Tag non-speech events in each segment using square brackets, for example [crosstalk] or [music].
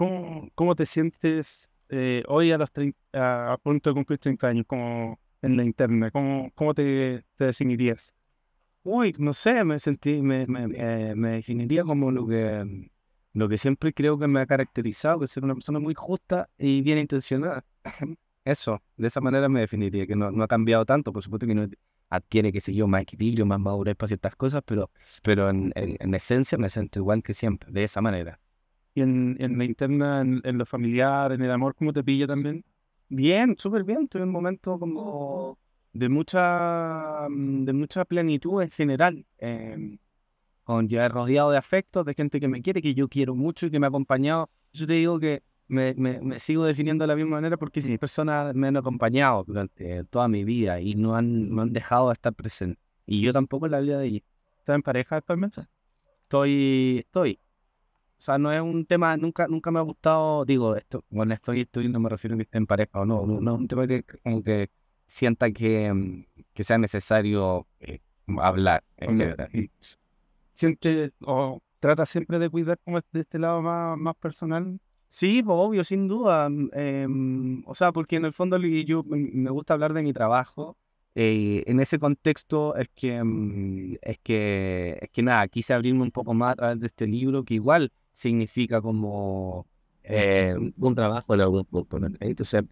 ¿Cómo, cómo te sientes eh, hoy a los a, punto de cumplir 30 años en la interna? ¿Cómo, cómo te, definirías? Uy, no sé, me sentí, me, me, me, definiría como lo que, lo que siempre creo que me ha caracterizado, que ser una persona muy justa y bien intencionada. [laughs] Eso, de esa manera me definiría, que no, no ha cambiado tanto, por supuesto que no adquiere, qué sé yo, más equilibrio, más madurez para ciertas cosas, pero, pero en, en esencia me siento igual que siempre, de esa manera y en, en la interna, en, lo familiar, en el amor, ¿cómo te pilla también? Bien, súper bien. Tuve un momento como de mucha, mm, de mucha plenitud en general. Eh, con ya rodeado de afectos, de gente que me quiere, que yo quiero mucho y que me ha acompañado. Yo te digo que me, me, me sigo definiendo de la misma manera porque si personas me han acompañado durante toda mi vida y no han, no han dejado de estar presentes. Y yo tampoco en la vida de estar ¿Estás en pareja actualmente? Estoy, estoy. O sea, no es un tema, nunca, nunca me ha gustado, digo, esto, bueno, estoy estoy no me refiero a que esté en pareja o no, no, es un tema que, que sienta que, mm, que sea necesario eh, hablar. Eh, eh siempre, o trata siempre de cuidar como de este lado más, más personal. Sí, pues, obvio, sin duda. Mm, em, o sea, porque en el fondo yo mm, me gusta hablar de mi trabajo. Eh, en ese contexto es que, es que, es que nada, quise abrirme un poco más a través de este libro, que igual significa como eh, un trabajo de algún Entonces,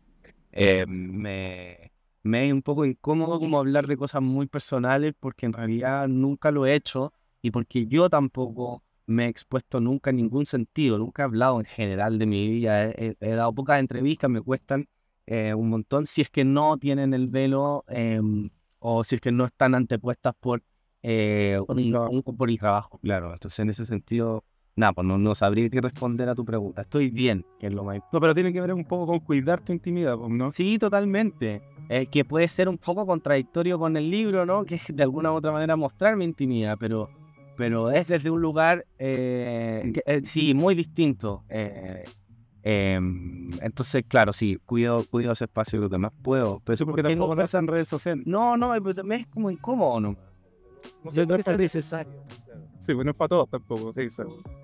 eh, me, me es un poco incómodo como hablar de cosas muy personales porque en realidad nunca lo he hecho y porque yo tampoco me he expuesto nunca en ningún sentido, nunca he hablado en general de mi vida, he, dado pocas entrevistas, me cuestan eh, un montón si es que no tienen el velo o si es que no están antepuestas por, por, por el trabajo, claro. Entonces en ese sentido nada, pues no, no, sabría qué responder a tu pregunta. Estoy bien, que es lo más No, pero tiene que ver un poco con cuidar tu intimidad, pues, ¿no? Sí, totalmente. que puede ser un poco contradictorio con el libro, ¿no? [laughs] Que es de alguna u otra manera mostrar mi intimidad, pero, pero es desde un lugar, eh, eh, sí, muy distinto. Eh, em, entonces, claro, sí, cuido, cuido ese espacio que más puedo. Pero eso porque tampoco pasa en redes sociales. No, no, pero pues, es como incómodo, ¿no? No, es necesario. Sí, bueno, pues, es para todos tampoco, sí, seguro.